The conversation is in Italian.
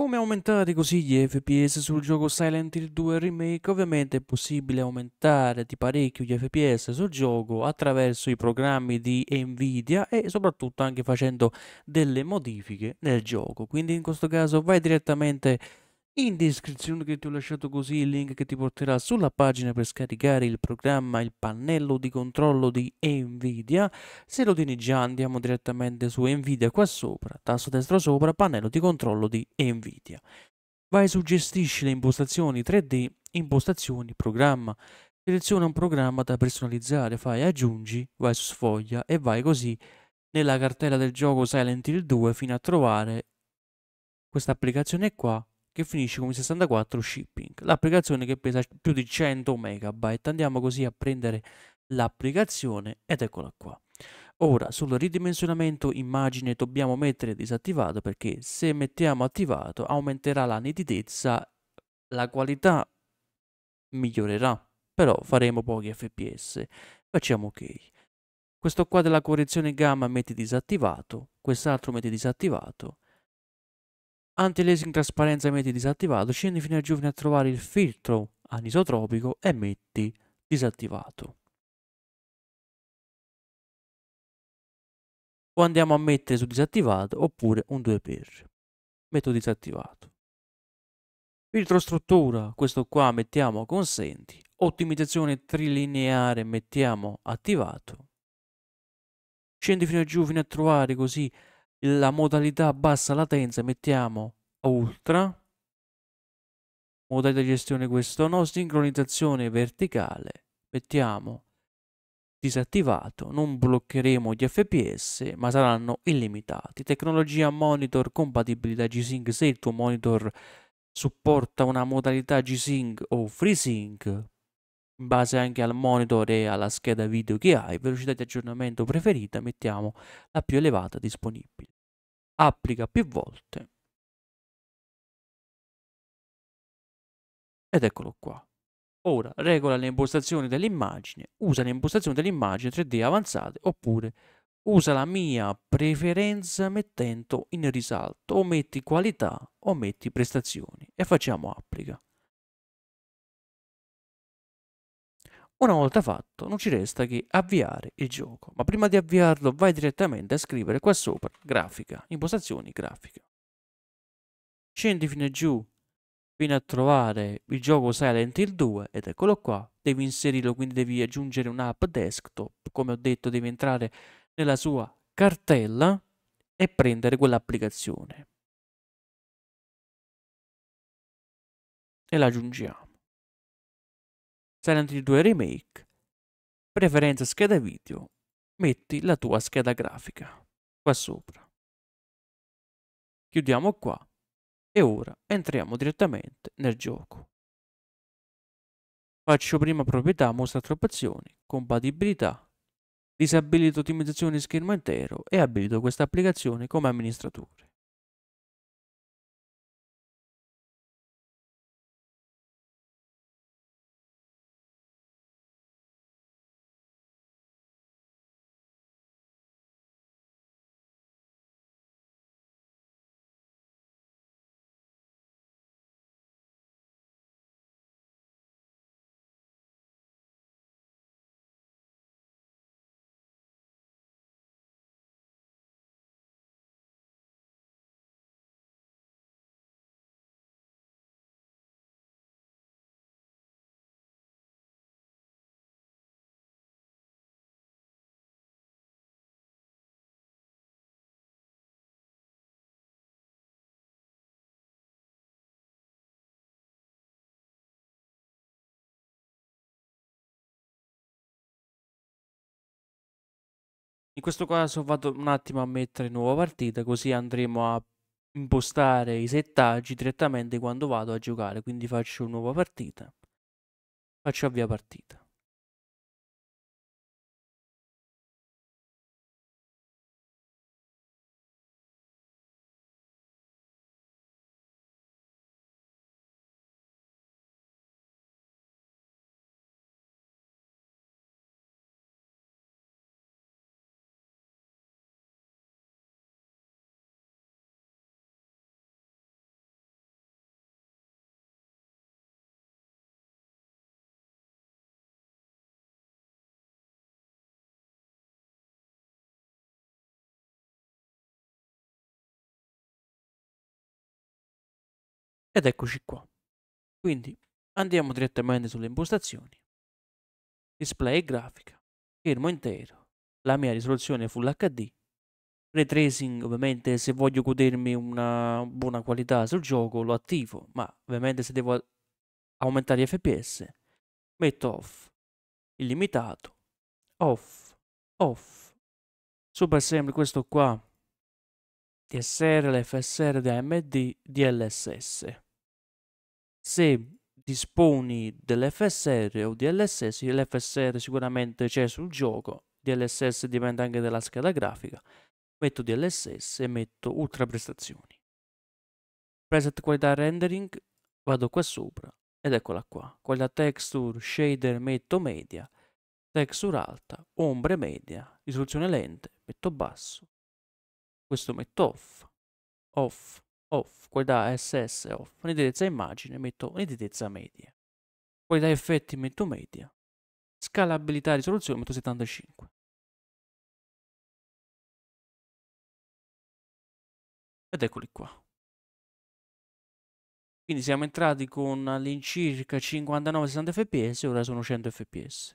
Come aumentare così gli FPS sul gioco Silent Hill 2 Remake? Ovviamente è possibile aumentare di parecchio gli FPS sul gioco attraverso i programmi di Nvidia e soprattutto anche facendo delle modifiche nel gioco. Quindi in questo caso vai direttamente in descrizione che ti ho lasciato così il link che ti porterà sulla pagina per scaricare il programma, il pannello di controllo di Nvidia. Se lo tieni già andiamo direttamente su Nvidia qua sopra, tasto destro sopra, pannello di controllo di Nvidia. Vai su gestisci le impostazioni 3D, impostazioni, programma. Seleziona un programma da personalizzare, fai aggiungi, vai su sfoglia e vai così nella cartella del gioco Silent Hill 2 fino a trovare questa applicazione qua che finisce con 64 shipping, l'applicazione che pesa più di 100 MB. Andiamo così a prendere l'applicazione ed eccola qua. Ora sul ridimensionamento immagine dobbiamo mettere disattivato perché se mettiamo attivato aumenterà la nitidezza, la qualità migliorerà, però faremo pochi fps. Facciamo ok. Questo qua della correzione gamma metti disattivato, quest'altro metti disattivato anti lasing trasparenza metti disattivato, scendi fino a giù fino a trovare il filtro anisotropico e metti disattivato. O andiamo a mettere su disattivato oppure un 2x. Metto disattivato. Filtro struttura, questo qua mettiamo consenti. Ottimizzazione trilineare mettiamo attivato. Scendi fino a giù fino a trovare così la modalità bassa latenza mettiamo ultra modalità di gestione questo no sincronizzazione verticale mettiamo disattivato non bloccheremo gli fps ma saranno illimitati tecnologia monitor compatibilità g-sync se il tuo monitor supporta una modalità g-sync o FreeSync in base anche al monitor e alla scheda video che hai, velocità di aggiornamento preferita, mettiamo la più elevata disponibile. Applica più volte. Ed eccolo qua. Ora regola le impostazioni dell'immagine, usa le impostazioni dell'immagine 3D avanzate oppure usa la mia preferenza mettendo in risalto o metti qualità o metti prestazioni e facciamo applica. Una volta fatto non ci resta che avviare il gioco, ma prima di avviarlo vai direttamente a scrivere qua sopra grafica, impostazioni grafica. Scendi fino giù fino a trovare il gioco Silent Hill 2 ed eccolo qua, devi inserirlo quindi devi aggiungere un'app desktop, come ho detto devi entrare nella sua cartella e prendere quell'applicazione. E l'aggiungiamo. Silent Hill 2 Remake, preferenza scheda video, metti la tua scheda grafica qua sopra. Chiudiamo qua e ora entriamo direttamente nel gioco. Faccio prima proprietà, mostra opzioni, compatibilità, disabilito ottimizzazione schermo intero e abilito questa applicazione come amministratore. In questo caso vado un attimo a mettere nuova partita, così andremo a impostare i settaggi direttamente quando vado a giocare. Quindi faccio nuova partita, faccio avvia partita. Ed eccoci qua. Quindi andiamo direttamente sulle impostazioni. Display e grafica, schermo intero, la mia risoluzione Full HD, ray tracing ovviamente se voglio godermi una buona qualità sul gioco lo attivo, ma ovviamente se devo aumentare gli fps metto off, illimitato, off, off. Super sempre questo qua TSR, l'FSR, DMD, DLSS. Se disponi dell'FSR o DLSS, l'FSR sicuramente c'è sul gioco, DLSS dipende anche dalla scheda grafica, metto DLSS e metto ultra prestazioni. Preset qualità rendering, vado qua sopra ed eccola qua, qualità texture, shader metto media, texture alta, ombre media, risoluzione lente metto basso, questo metto off, off, off, qualità SS off, nitidezza immagine metto nitidezza media, qualità effetti metto media, scalabilità e risoluzione metto 75. Ed eccoli qua. Quindi siamo entrati con all'incirca 59-60 fps, ora sono 100 fps.